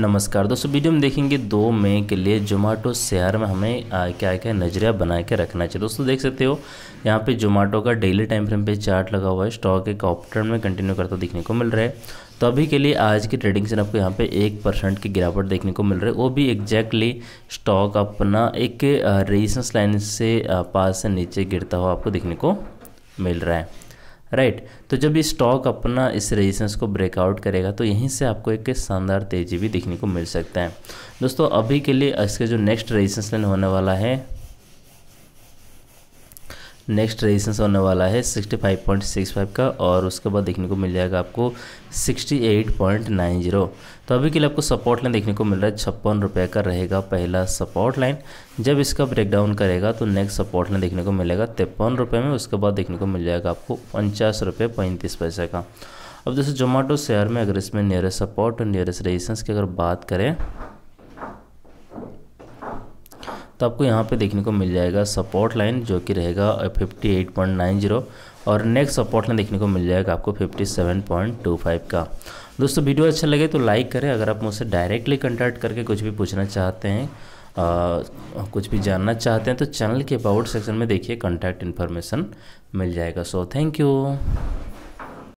नमस्कार दोस्तों वीडियो में देखेंगे दो मई के लिए जोमेटो शेयर में हमें आ क्या क्या नजरिया बना के रखना चाहिए दोस्तों देख सकते हो यहाँ पे जोमेटो का डेली टाइम फ्रेम पे चार्ट लगा हुआ है स्टॉक एक ऑप्टर्न में कंटिन्यू करता दिखने को मिल रहा है तो अभी के लिए आज की ट्रेडिंग से आपको यहाँ पे एक परसेंट की गिरावट देखने को मिल रही है वो भी एग्जैक्टली स्टॉक अपना एक रेजिस्टेंस लाइन से पास से नीचे गिरता हुआ आपको देखने को मिल रहा है राइट right. तो जब ये स्टॉक अपना इस रेजिस्टेंस को ब्रेकआउट करेगा तो यहीं से आपको एक शानदार तेज़ी भी देखने को मिल सकता है दोस्तों अभी के लिए इसके जो नेक्स्ट रेजिस्टेंस लेन होने वाला है नेक्स्ट रेजिस्टेंस होने वाला है 65.65 का और उसके बाद देखने को मिल जाएगा आपको 68.90 तो अभी के लिए आपको सपोर्ट लाइन देखने को मिल रहा है छप्पन रुपये का रहेगा पहला सपोर्ट लाइन जब इसका ब्रेकडाउन करेगा तो नेक्स्ट सपोर्ट लाइन देखने को मिलेगा तिरपन रुपये में उसके बाद देखने को मिल जाएगा आपको पंचास रुपये पैंतीस पैसे का अब जैसे जोमेटो शेयर में अगर इसमें नियरेस्ट सपोर्ट और नियरेस्ट रेजिस्टेंस की अगर बात करें तो आपको यहाँ पे देखने को मिल जाएगा सपोर्ट लाइन जो कि रहेगा 58.90 और नेक्स्ट सपोर्ट लाइन देखने को मिल जाएगा आपको 57.25 का दोस्तों वीडियो अच्छा लगे तो लाइक करें अगर आप मुझसे डायरेक्टली कंटैक्ट करके कुछ भी पूछना चाहते हैं आ, कुछ भी जानना चाहते हैं तो चैनल के अबाउट सेक्शन में देखिए कॉन्टैक्ट इन्फॉर्मेशन मिल जाएगा सो थैंक यू